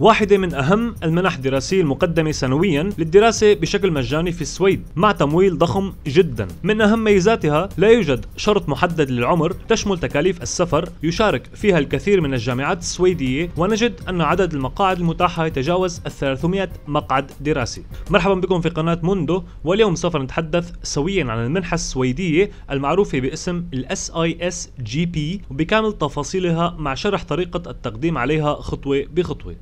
واحدة من أهم المنح الدراسية المقدمة سنويا للدراسة بشكل مجاني في السويد مع تمويل ضخم جدا من أهم ميزاتها لا يوجد شرط محدد للعمر تشمل تكاليف السفر يشارك فيها الكثير من الجامعات السويدية ونجد أن عدد المقاعد المتاحة يتجاوز 300 مقعد دراسي مرحبا بكم في قناة موندو واليوم سوف نتحدث سويا عن المنحة السويدية المعروفة باسم الاس SISGP اس جي بي وبكامل تفاصيلها مع شرح طريقة التقديم عليها خطوة بخطوة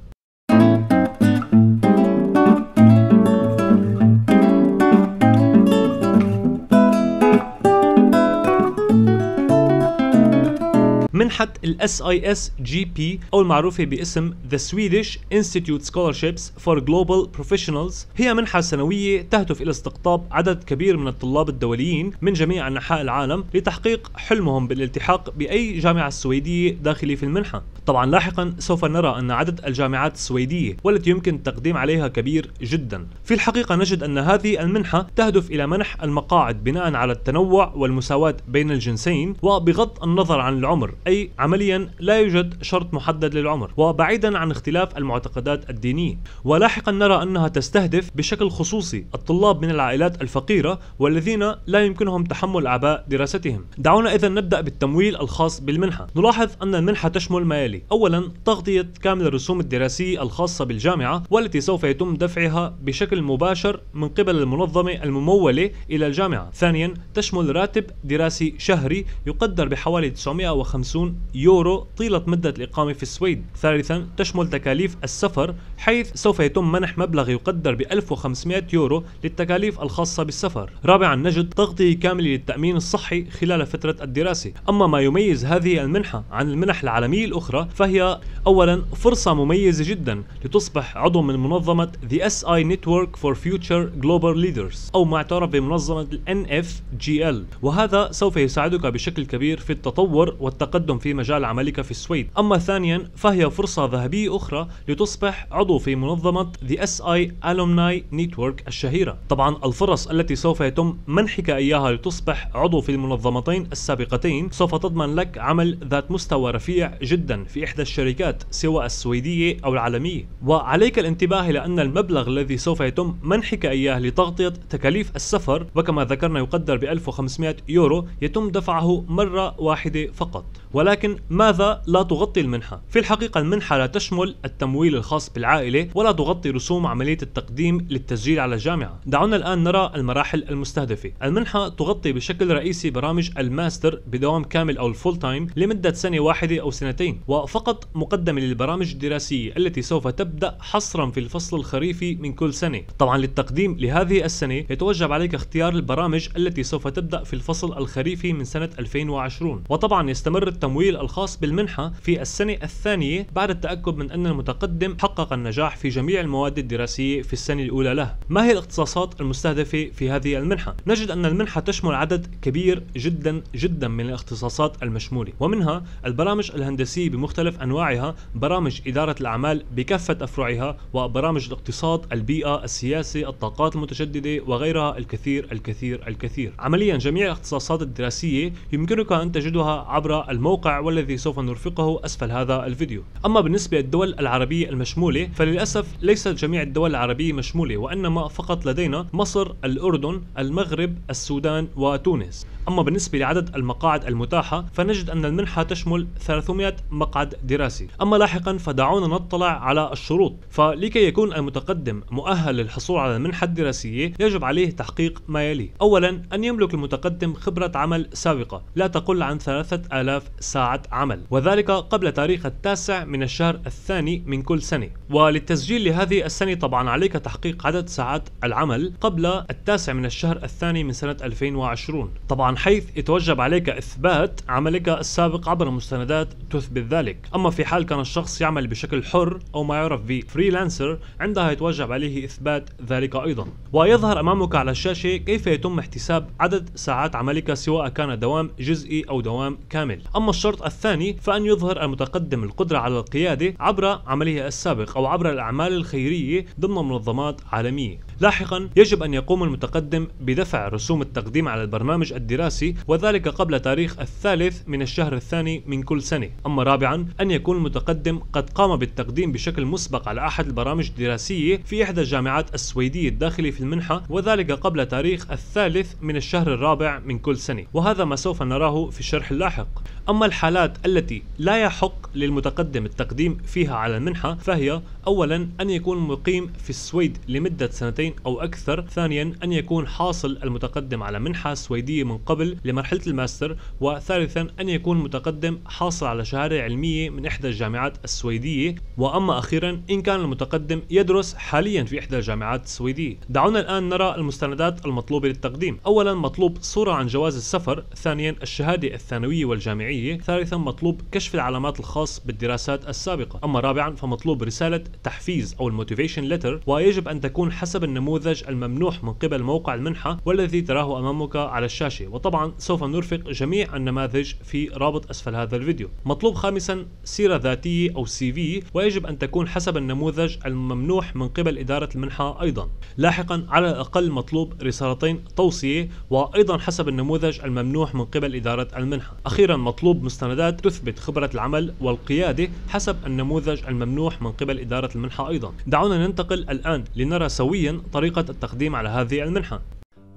منحة الاس اي اس جي بي او المعروفة باسم The Swedish Institute Scholarships for Global Professionals هي منحة سنوية تهدف الى استقطاب عدد كبير من الطلاب الدوليين من جميع انحاء العالم لتحقيق حلمهم بالالتحاق باي جامعة سويدية داخلة في المنحة طبعا لاحقا سوف نرى ان عدد الجامعات السويدية والتي يمكن التقديم عليها كبير جدا في الحقيقة نجد ان هذه المنحة تهدف الى منح المقاعد بناء على التنوع والمساواة بين الجنسين وبغض النظر عن العمر أي أي عمليا لا يوجد شرط محدد للعمر وبعيدا عن اختلاف المعتقدات الدينية ولاحقا نرى أنها تستهدف بشكل خصوصي الطلاب من العائلات الفقيرة والذين لا يمكنهم تحمل أعباء دراستهم دعونا إذا نبدأ بالتمويل الخاص بالمنحة نلاحظ أن المنحة تشمل ما يلي أولا تغطية كامل الرسوم الدراسية الخاصة بالجامعة والتي سوف يتم دفعها بشكل مباشر من قبل المنظمة الممولة إلى الجامعة ثانيا تشمل راتب دراسي شهري يقدر بحوالي 950 مليون يورو طيلة مدة الإقامة في السويد ثالثا تشمل تكاليف السفر حيث سوف يتم منح مبلغ يقدر ب 1500 يورو للتكاليف الخاصة بالسفر رابعا نجد تغطية كاملة للتأمين الصحي خلال فترة الدراسة أما ما يميز هذه المنحة عن المنح العالمية الأخرى فهي أولا فرصة مميزة جدا لتصبح عضو من منظمة The SI Network for Future Global Leaders أو ما اعترف بمنظمة NFGL وهذا سوف يساعدك بشكل كبير في التطور والتقدم التقدم في مجال عملك في السويد أما ثانيا فهي فرصة ذهبية أخرى لتصبح عضو في منظمة The SI Alumni Network الشهيرة طبعا الفرص التي سوف يتم منحك إياها لتصبح عضو في المنظمتين السابقتين سوف تضمن لك عمل ذات مستوى رفيع جدا في إحدى الشركات سواء السويدية أو العالمية وعليك الانتباه إلى أن المبلغ الذي سوف يتم منحك إياه لتغطية تكاليف السفر وكما ذكرنا يقدر ب 1500 يورو يتم دفعه مرة واحدة فقط ولكن ماذا لا تغطي المنحة؟ في الحقيقة المنحة لا تشمل التمويل الخاص بالعائلة ولا تغطي رسوم عملية التقديم للتسجيل على الجامعة دعونا الآن نرى المراحل المستهدفة المنحة تغطي بشكل رئيسي برامج الماستر بدوام كامل أو الفول تايم لمدة سنة واحدة أو سنتين وفقط مقدمة للبرامج الدراسية التي سوف تبدأ حصرا في الفصل الخريفي من كل سنة طبعا للتقديم لهذه السنة يتوجب عليك اختيار البرامج التي سوف تبدأ في الفصل الخريفي من سنة 2020 وطبعا يستمر التمويل الخاص بالمنحة في السنة الثانية بعد التأكد من أن المتقدم حقق النجاح في جميع المواد الدراسية في السنة الأولى له ما هي الاختصاصات المستهدفة في هذه المنحة؟ نجد أن المنحة تشمل عدد كبير جدا جدا من الاختصاصات المشمولة ومنها البرامج الهندسية بمختلف أنواعها برامج إدارة الأعمال بكافة أفرعها وبرامج الاقتصاد البيئة السياسة الطاقات المتجددة وغيرها الكثير الكثير الكثير عمليا جميع الاختصاصات الدراسية يمكنك أن تجدها عبر الموقع الموقع والذي سوف نرفقه أسفل هذا الفيديو أما بالنسبة للدول العربية المشمولة فللأسف ليست جميع الدول العربية مشمولة وإنما فقط لدينا مصر الأردن المغرب السودان وتونس أما بالنسبة لعدد المقاعد المتاحة فنجد أن المنحة تشمل 300 مقعد دراسي أما لاحقا فدعونا نطلع على الشروط فلكي يكون المتقدم مؤهل للحصول على المنحة الدراسية يجب عليه تحقيق ما يلي أولا أن يملك المتقدم خبرة عمل سابقة لا تقل عن 3000 ساعة عمل وذلك قبل تاريخ التاسع من الشهر الثاني من كل سنة وللتسجيل لهذه السنة طبعا عليك تحقيق عدد ساعات العمل قبل التاسع من الشهر الثاني من سنة 2020 طبعا عن حيث يتوجب عليك إثبات عملك السابق عبر مستندات تثبت ذلك أما في حال كان الشخص يعمل بشكل حر أو ما يعرف بفريلانسر عندها يتوجب عليه إثبات ذلك أيضا ويظهر أمامك على الشاشة كيف يتم احتساب عدد ساعات عملك سواء كان دوام جزئي أو دوام كامل أما الشرط الثاني فأن يظهر المتقدم القدرة على القيادة عبر عمله السابق أو عبر الأعمال الخيرية ضمن منظمات عالمية لاحقا يجب أن يقوم المتقدم بدفع رسوم التقديم على البرنامج الدراسي الدراسي وذلك قبل تاريخ الثالث من الشهر الثاني من كل سنة أما رابعا أن يكون المتقدم قد قام بالتقديم بشكل مسبق على أحد البرامج الدراسية في إحدى الجامعات السويدية الداخلة في المنحة وذلك قبل تاريخ الثالث من الشهر الرابع من كل سنة وهذا ما سوف نراه في الشرح اللاحق أما الحالات التي لا يحق للمتقدم التقديم فيها على المنحة فهي أولا أن يكون مقيم في السويد لمدة سنتين أو أكثر ثانيا أن يكون حاصل المتقدم على منحة سويدية من قبل قبل لمرحلة الماستر وثالثا أن يكون متقدم حاصل على شهادة علمية من إحدى الجامعات السويدية وأما أخيرا إن كان المتقدم يدرس حاليا في إحدى الجامعات السويدية دعونا الآن نرى المستندات المطلوبة للتقديم أولا مطلوب صورة عن جواز السفر ثانيا الشهادة الثانوية والجامعية ثالثا مطلوب كشف العلامات الخاص بالدراسات السابقة أما رابعا فمطلوب رسالة تحفيز أو الموتيفيشن ليتر ويجب أن تكون حسب النموذج الممنوح من قبل موقع المنحة والذي تراه أمامك على الشاشة وطبعا سوف نرفق جميع النماذج في رابط أسفل هذا الفيديو مطلوب خامسا سيرة ذاتية أو سي في ويجب أن تكون حسب النموذج الممنوح من قبل إدارة المنحة أيضا لاحقا على الأقل مطلوب رسالتين توصية وأيضا حسب النموذج الممنوح من قبل إدارة المنحة أخيرا مطلوب مستندات تثبت خبرة العمل والقيادة حسب النموذج الممنوح من قبل إدارة المنحة أيضا دعونا ننتقل الآن لنرى سويا طريقة التقديم على هذه المنحة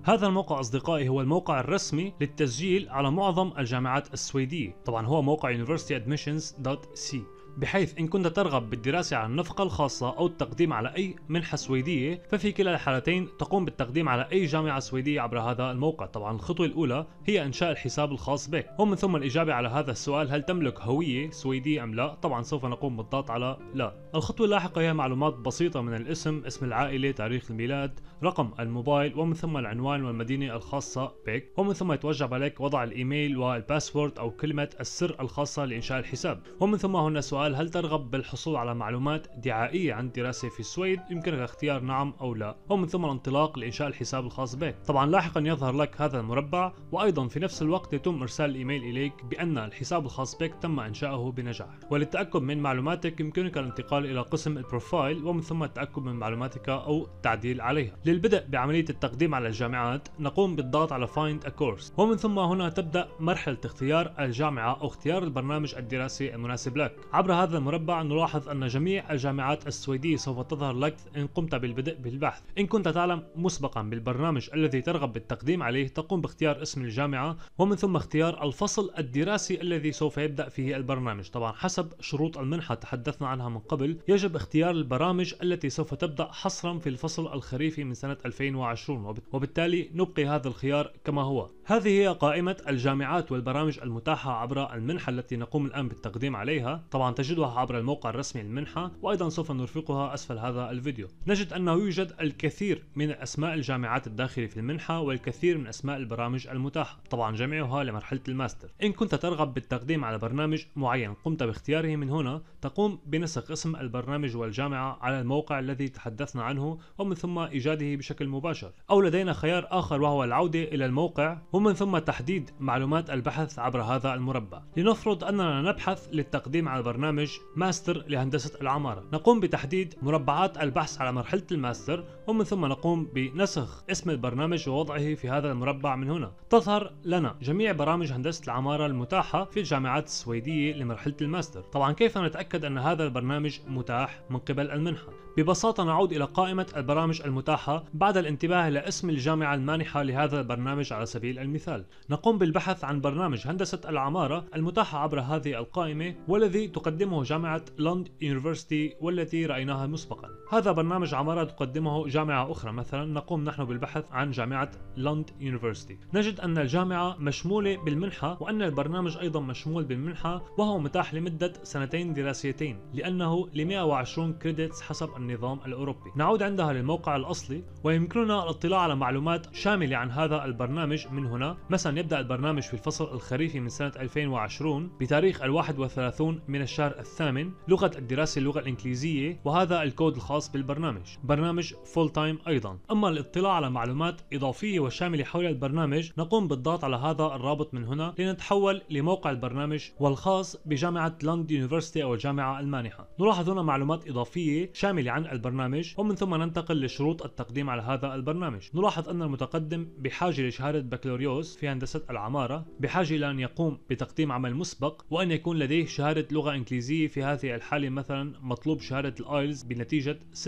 هذا الموقع أصدقائي هو الموقع الرسمي للتسجيل على معظم الجامعات السويدية طبعا هو موقع universityadmissions.c بحيث إن كنت ترغب بالدراسة على النفقة الخاصة أو التقديم على أي منحة سويدية ففي كلا الحالتين تقوم بالتقديم على أي جامعة سويدية عبر هذا الموقع طبعا الخطوة الأولى هي إنشاء الحساب الخاص بك ومن ثم الإجابة على هذا السؤال هل تملك هوية سويدية أم لا طبعا سوف نقوم بالضغط على لا الخطوة اللاحقة هي معلومات بسيطة من الاسم اسم العائلة تاريخ الميلاد رقم الموبايل ومن ثم العنوان والمدينة الخاصة بك ومن ثم يتوجب عليك وضع الإيميل والباسورد أو كلمة السر الخاصة لإنشاء الحساب ومن ثم هنا سؤال هل ترغب بالحصول على معلومات دعائية عن دراسة في السويد يمكنك اختيار نعم أو لا ومن ثم الانطلاق لإنشاء الحساب الخاص بك طبعا لاحقا يظهر لك هذا المربع وأيضا في نفس الوقت يتم إرسال الإيميل إليك بأن الحساب الخاص بك تم إنشاؤه بنجاح وللتأكد من معلوماتك يمكنك الانتقال إلى قسم البروفايل ومن ثم التأكد من معلوماتك أو التعديل عليها للبدء بعملية التقديم على الجامعات نقوم بالضغط على Find a Course ومن ثم هنا تبدأ مرحلة اختيار الجامعة أو اختيار البرنامج الدراسي المناسب لك عبر هذا المربع نلاحظ أن جميع الجامعات السويدية سوف تظهر لك إن قمت بالبدء بالبحث إن كنت تعلم مسبقا بالبرنامج الذي ترغب بالتقديم عليه تقوم باختيار اسم الجامعة ومن ثم اختيار الفصل الدراسي الذي سوف يبدأ فيه البرنامج طبعا حسب شروط المنحة تحدثنا عنها من قبل يجب اختيار البرامج التي سوف تبدأ حصرا في الفصل الخريفي من سنة 2020 وبالتالي نبقي هذا الخيار كما هو هذه هي قائمة الجامعات والبرامج المتاحة عبر المنحة التي نقوم الآن بالتقديم عليها طبعا تجدها عبر الموقع الرسمي للمنحة وأيضا سوف نرفقها أسفل هذا الفيديو نجد أنه يوجد الكثير من أسماء الجامعات الداخلة في المنحة والكثير من أسماء البرامج المتاحة طبعا جميعها لمرحلة الماستر إن كنت ترغب بالتقديم على برنامج معين قمت باختياره من هنا تقوم بنسخ اسم البرنامج والجامعة على الموقع الذي تحدثنا عنه ومن ثم إيجاده بشكل مباشر أو لدينا خيار آخر وهو العودة إلى الموقع ومن ثم تحديد معلومات البحث عبر هذا المربع لنفرض أننا نبحث للتقديم على برنامج ماستر لهندسة العمارة نقوم بتحديد مربعات البحث على مرحلة الماستر ومن ثم نقوم بنسخ اسم البرنامج ووضعه في هذا المربع من هنا تظهر لنا جميع برامج هندسة العمارة المتاحة في الجامعات السويدية لمرحلة الماستر طبعا كيف نتأكد أن هذا البرنامج متاح من قبل المنحة ببساطة نعود إلى قائمة البرامج المتاحة بعد الانتباه إلى اسم الجامعة المانحة لهذا البرنامج على سبيل المثال نقوم بالبحث عن برنامج هندسة العمارة المتاحة عبر هذه القائمة والذي تقدمه جامعة لوند يونيفرسيتي والتي رأيناها مسبقا هذا برنامج عمارة تقدمه جامعة أخرى مثلا نقوم نحن بالبحث عن جامعة لوند يونيفرسيتي نجد أن الجامعة مشمولة بالمنحة وأن البرنامج أيضا مشمول بالمنحة وهو متاح لمدة سنتين دراسيتين لأنه ل 120 كريدتس حسب النظام الأوروبي نعود عندها للموقع الأصلي ويمكننا الاطلاع على معلومات شاملة عن هذا البرنامج من هنا مثلا يبدأ البرنامج في الفصل الخريفي من سنة 2020 بتاريخ ال 31 من الشهر الثامن لغة الدراسة اللغة الإنجليزية وهذا الكود الخاص بالبرنامج برنامج فول فول تايم أيضا أما الاطلاع على معلومات إضافية وشاملة حول البرنامج نقوم بالضغط على هذا الرابط من هنا لنتحول لموقع البرنامج والخاص بجامعة لاند يونيفرسيتي أو الجامعة المانحة نلاحظ هنا معلومات إضافية شاملة عن البرنامج ومن ثم ننتقل لشروط التقديم على هذا البرنامج نلاحظ أن المتقدم بحاجة لشهادة بكالوريوس في هندسة العمارة بحاجة إلى أن يقوم بتقديم عمل مسبق وأن يكون لديه شهادة لغة إنجليزية في هذه الحالة مثلا مطلوب شهادة الآيلز بنتيجة 6.5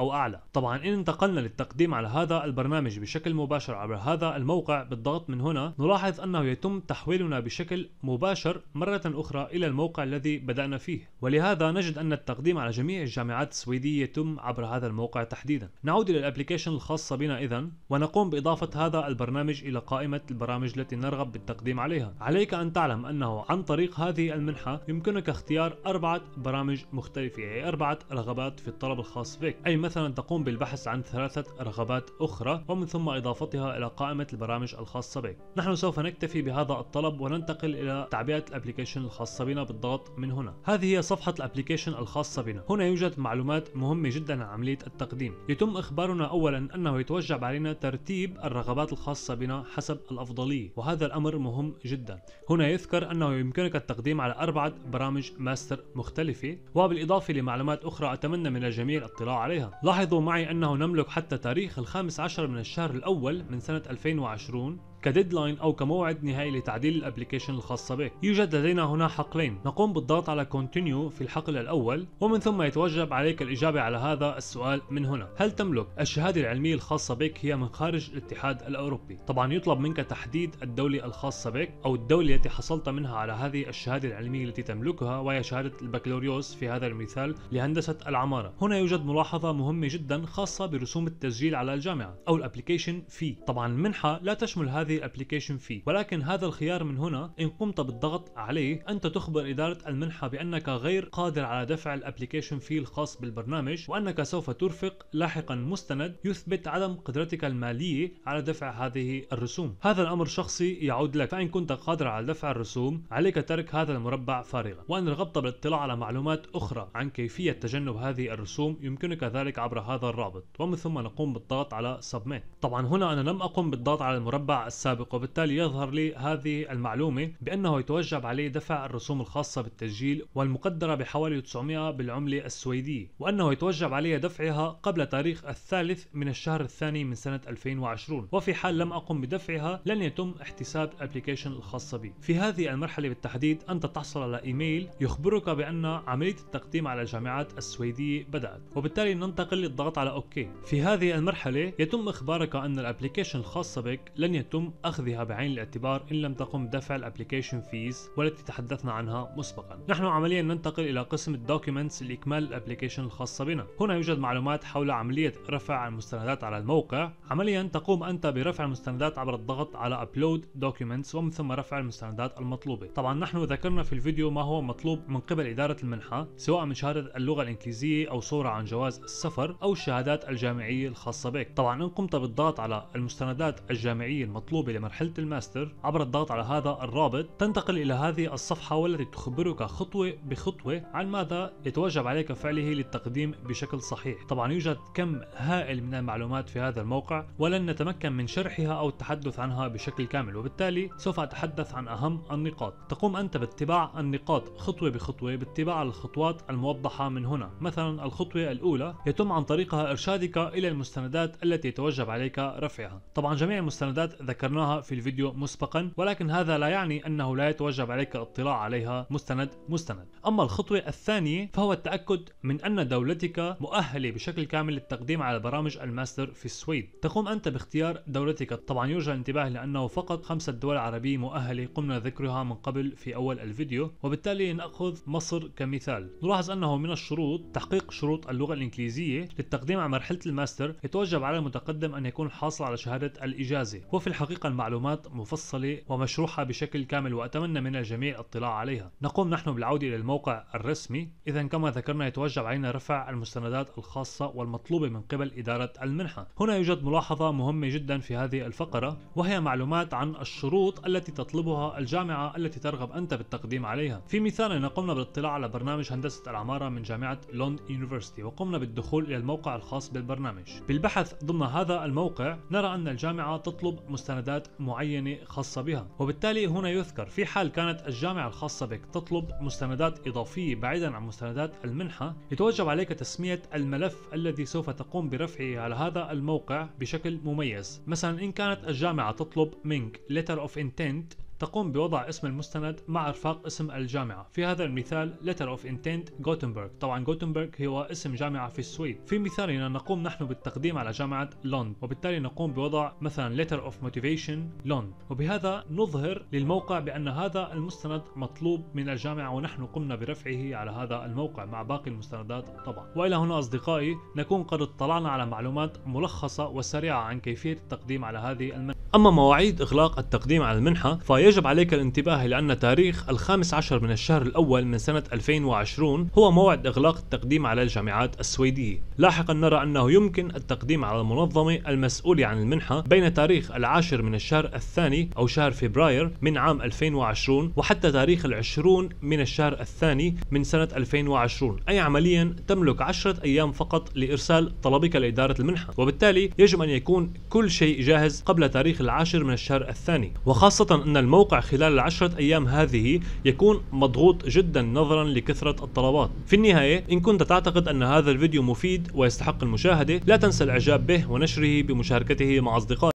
أو أعلى أعلى طبعا إن انتقلنا للتقديم على هذا البرنامج بشكل مباشر عبر هذا الموقع بالضغط من هنا نلاحظ أنه يتم تحويلنا بشكل مباشر مرة أخرى إلى الموقع الذي بدأنا فيه ولهذا نجد أن التقديم على جميع الجامعات السويدية يتم عبر هذا الموقع تحديدا نعود إلى الابليكيشن الخاصة بنا إذا ونقوم بإضافة هذا البرنامج إلى قائمة البرامج التي نرغب بالتقديم عليها عليك أن تعلم أنه عن طريق هذه المنحة يمكنك اختيار أربعة برامج مختلفة أي يعني أربعة رغبات في الطلب الخاص بك أي مثلا تقوم بالبحث عن ثلاثة رغبات أخرى ومن ثم إضافتها إلى قائمة البرامج الخاصة بك نحن سوف نكتفي بهذا الطلب وننتقل إلى تعبئة الابليكيشن الخاصة بنا بالضغط من هنا هذه هي صفحة الابليكيشن الخاصة بنا هنا يوجد معلومات مهمة جدا عن عملية التقديم يتم إخبارنا أولا أنه يتوجب علينا ترتيب الرغبات الخاصة بنا حسب الأفضلية وهذا الأمر مهم جدا هنا يذكر أنه يمكنك التقديم على أربعة برامج ماستر مختلفة وبالإضافة لمعلومات أخرى أتمنى من الجميع الاطلاع عليها لاحظ لاحظوا معي أنه نملك حتى تاريخ الخامس عشر من الشهر الأول من سنة 2020 كديدلاين أو كموعد نهائي لتعديل الابلكيشن الخاصة بك يوجد لدينا هنا حقلين نقوم بالضغط على كونتينيو في الحقل الأول ومن ثم يتوجب عليك الإجابة على هذا السؤال من هنا هل تملك الشهادة العلمية الخاصة بك هي من خارج الاتحاد الأوروبي طبعا يطلب منك تحديد الدولة الخاصة بك أو الدولة التي حصلت منها على هذه الشهادة العلمية التي تملكها وهي شهادة البكالوريوس في هذا المثال لهندسة العمارة هنا يوجد ملاحظة مهمة جدا خاصة برسوم التسجيل على الجامعة أو الابلكيشن في طبعا المنحه لا تشمل هذه هذه الابلكيشن فيه ولكن هذا الخيار من هنا ان قمت بالضغط عليه انت تخبر اداره المنحه بانك غير قادر على دفع الابلكيشن في الخاص بالبرنامج وانك سوف ترفق لاحقا مستند يثبت عدم قدرتك الماليه على دفع هذه الرسوم هذا الامر شخصي يعود لك فان كنت قادر على دفع الرسوم عليك ترك هذا المربع فارغا وان رغبت بالاطلاع على معلومات اخرى عن كيفيه تجنب هذه الرسوم يمكنك ذلك عبر هذا الرابط ومن ثم نقوم بالضغط على سبميت طبعا هنا انا لم اقم بالضغط على المربع السابق وبالتالي يظهر لي هذه المعلومة بأنه يتوجب عليه دفع الرسوم الخاصة بالتسجيل والمقدرة بحوالي 900 بالعملة السويدية وأنه يتوجب عليه دفعها قبل تاريخ الثالث من الشهر الثاني من سنة 2020 وفي حال لم أقم بدفعها لن يتم احتساب الابليكيشن الخاصة بي في هذه المرحلة بالتحديد أنت تحصل على إيميل يخبرك بأن عملية التقديم على الجامعات السويدية بدأت وبالتالي ننتقل للضغط على أوكي في هذه المرحلة يتم إخبارك أن الابليكيشن الخاصة بك لن يتم أخذها بعين الاعتبار إن لم تقم بدفع الابليكيشن فيز والتي تحدثنا عنها مسبقا نحن عمليا ننتقل إلى قسم الدوكيومنتس لإكمال الابليكيشن الخاصة بنا هنا يوجد معلومات حول عملية رفع المستندات على الموقع عمليا تقوم أنت برفع المستندات عبر الضغط على Upload Documents ومن ثم رفع المستندات المطلوبة طبعا نحن ذكرنا في الفيديو ما هو مطلوب من قبل إدارة المنحة سواء من شهادة اللغة الإنجليزية أو صورة عن جواز السفر أو الشهادات الجامعية الخاصة بك طبعا إن قمت بالضغط على المستندات الجامعية المطلوبة الصعوبة لمرحلة الماستر عبر الضغط على هذا الرابط تنتقل إلى هذه الصفحة والتي تخبرك خطوة بخطوة عن ماذا يتوجب عليك فعله للتقديم بشكل صحيح طبعا يوجد كم هائل من المعلومات في هذا الموقع ولن نتمكن من شرحها أو التحدث عنها بشكل كامل وبالتالي سوف أتحدث عن أهم النقاط تقوم أنت باتباع النقاط خطوة بخطوة باتباع الخطوات الموضحة من هنا مثلا الخطوة الأولى يتم عن طريقها إرشادك إلى المستندات التي يتوجب عليك رفعها طبعا جميع المستندات ذكرت ذكرناها في الفيديو مسبقا ولكن هذا لا يعني أنه لا يتوجب عليك الاطلاع عليها مستند مستند أما الخطوة الثانية فهو التأكد من أن دولتك مؤهلة بشكل كامل للتقديم على برامج الماستر في السويد تقوم أنت باختيار دولتك طبعا يرجى الانتباه لأنه فقط خمسة دول عربية مؤهلة قمنا ذكرها من قبل في أول الفيديو وبالتالي نأخذ مصر كمثال نلاحظ أنه من الشروط تحقيق شروط اللغة الإنجليزية للتقديم على مرحلة الماستر يتوجب على المتقدم أن يكون حاصل على شهادة الإجازة وفي الحقيقة الحقيقة المعلومات مفصلة ومشروحة بشكل كامل وأتمنى من الجميع الاطلاع عليها نقوم نحن بالعودة إلى الموقع الرسمي إذا كما ذكرنا يتوجب علينا رفع المستندات الخاصة والمطلوبة من قبل إدارة المنحة هنا يوجد ملاحظة مهمة جدا في هذه الفقرة وهي معلومات عن الشروط التي تطلبها الجامعة التي ترغب أنت بالتقديم عليها في مثالنا قمنا بالاطلاع على برنامج هندسة العمارة من جامعة لوند يونيفرسيتي وقمنا بالدخول إلى الموقع الخاص بالبرنامج بالبحث ضمن هذا الموقع نرى أن الجامعة تطلب مستندات سندات معينة خاصة بها وبالتالي هنا يذكر في حال كانت الجامعة الخاصة بك تطلب مستندات إضافية بعيدا عن مستندات المنحة يتوجب عليك تسمية الملف الذي سوف تقوم برفعه على هذا الموقع بشكل مميز مثلا إن كانت الجامعة تطلب منك letter of intent تقوم بوضع اسم المستند مع إرفاق اسم الجامعة في هذا المثال Letter of Intent Gothenburg طبعا Gothenburg هو اسم جامعة في السويد في مثالنا نقوم نحن بالتقديم على جامعة لوند وبالتالي نقوم بوضع مثلا Letter of Motivation لوند وبهذا نظهر للموقع بأن هذا المستند مطلوب من الجامعة ونحن قمنا برفعه على هذا الموقع مع باقي المستندات طبعا وإلى هنا أصدقائي نكون قد اطلعنا على معلومات ملخصة وسريعة عن كيفية التقديم على هذه المنحة أما مواعيد إغلاق التقديم على المنحة فيجب يجب عليك الانتباه لأن تاريخ الخامس عشر من الشهر الأول من سنة 2020 هو موعد إغلاق التقديم على الجامعات السويدية لاحقا نرى أنه يمكن التقديم على المنظمة المسؤولة عن المنحة بين تاريخ العاشر من الشهر الثاني أو شهر فبراير من عام 2020 وحتى تاريخ العشرون من الشهر الثاني من سنة 2020 أي عمليا تملك عشرة أيام فقط لإرسال طلبك لإدارة المنحة وبالتالي يجب أن يكون كل شيء جاهز قبل تاريخ العاشر من الشهر الثاني وخاصة أن الموقع الموقع خلال العشرة أيام هذه يكون مضغوط جدا نظرا لكثرة الطلبات في النهاية إن كنت تعتقد أن هذا الفيديو مفيد ويستحق المشاهدة لا تنسى الإعجاب به ونشره بمشاركته مع أصدقائك